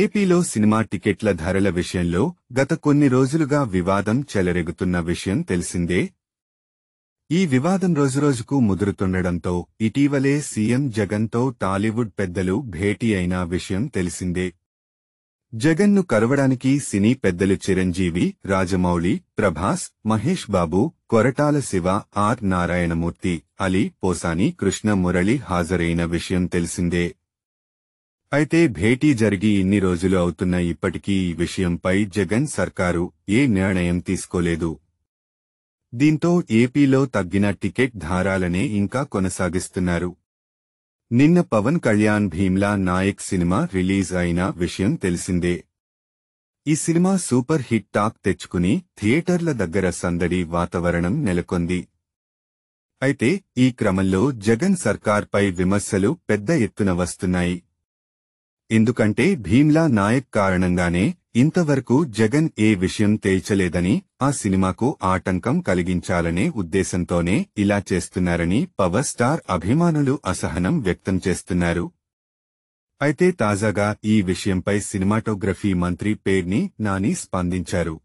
ఏపీలో సినిమా టికెట్ల ధరల విషయంలో గత కొన్ని రోజులుగా వివాదం చెలరెగుతున్న విషయం తెలిసిందే ఈ వివాదం రోజురోజుకు ముదురుతుండడంతో ఇటీవలే సీఎం జగన్తో టాలీవుడ్ పెద్దలు భేటీ అయిన విషయం తెలిసిందే జగన్ను కరవడానికి సినీ పెద్దలు చిరంజీవి రాజమౌళి ప్రభాస్ మహేష్ బాబు కొరటాల శివ ఆర్ నారాయణమూర్తి అలీ పోసాని కృష్ణ మురళి హాజరైన విషయం తెలిసిందే అయితే భేటీ జరిగి ఇన్ని రోజులు అవుతున్న ఇప్పటికీ ఈ విషయంపై జగన్ సర్కారు ఏ నిర్ణయం తీసుకోలేదు దీంతో ఏపీలో తగ్గిన టికెట్ ధారాలనే ఇంకా కొనసాగిస్తున్నారు నిన్న పవన్ కళ్యాణ్ భీమ్లా నాయక్ సినిమా రిలీజ్ అయిన విషయం తెలిసిందే ఈ సినిమా సూపర్ హిట్ టాక్ తెచ్చుకుని థియేటర్ల దగ్గర సందడి వాతావరణం నెలకొంది అయితే ఈ క్రమంలో జగన్ సర్కార్పై విమర్శలు పెద్ద ఎత్తున వస్తున్నాయి ఎందుకంటే భీమ్లా నాయక్ కారణంగానే ఇంతవరకు జగన్ ఏ విషయం తేల్చలేదని ఆ సినిమాకు ఆటంకం కలిగించాలనే ఉద్దేశంతోనే ఇలా చేస్తున్నారని పవర్ స్టార్ అభిమానులు అసహనం వ్యక్తం చేస్తున్నారు అయితే తాజాగా ఈ విషయంపై సినిమాటోగ్రఫీ మంత్రి పేర్ని నాని స్పందించారు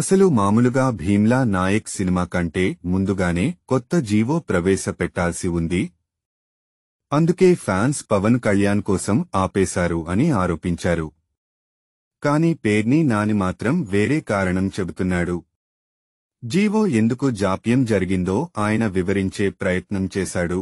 అసలు మామూలుగా భీమ్లా నాయక్ సినిమా కంటే ముందుగానే కొత్త జీవో ప్రవేశపెట్టాల్సి ఉంది అందుకే ఫ్యాన్స్ పవన్ కళ్యాణ్ కోసం ఆపేశారు అని ఆరోపించారు కాని పేర్ని నాని మాత్రం వేరే కారణం చెబుతున్నాడు జీవో ఎందుకు జాప్యం జరిగిందో ఆయన వివరించే ప్రయత్నం చేశాడు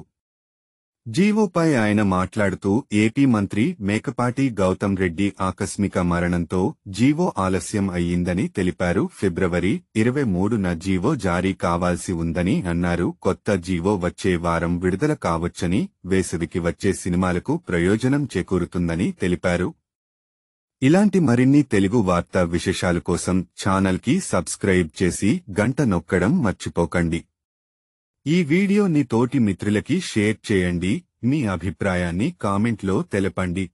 జీవోపై ఆయన మాట్లాడుతూ ఏపీ మంత్రి మేకపాటి గౌతమ్ రెడ్డి ఆకస్మిక మరణంతో జీవో ఆలస్యం అయ్యిందని తెలిపారు ఫిబ్రవరి ఇరవై మూడున జీవో జారీ కావాల్సి ఉందని అన్నారు కొత్త జీవో వచ్చే వారం విడుదల కావచ్చని వేసవికి వచ్చే సినిమాలకు ప్రయోజనం చేకూరుతుందని తెలిపారు ఇలాంటి మరిన్ని తెలుగు వార్తా విశేషాల కోసం ఛానల్కి సబ్స్క్రైబ్ చేసి గంట నొక్కడం మర్చిపోకండి ఈ వీడియోని తోటి మిత్రులకి షేర్ చేయండి మీ అభిప్రాయాన్ని కామెంట్లో తెలపండి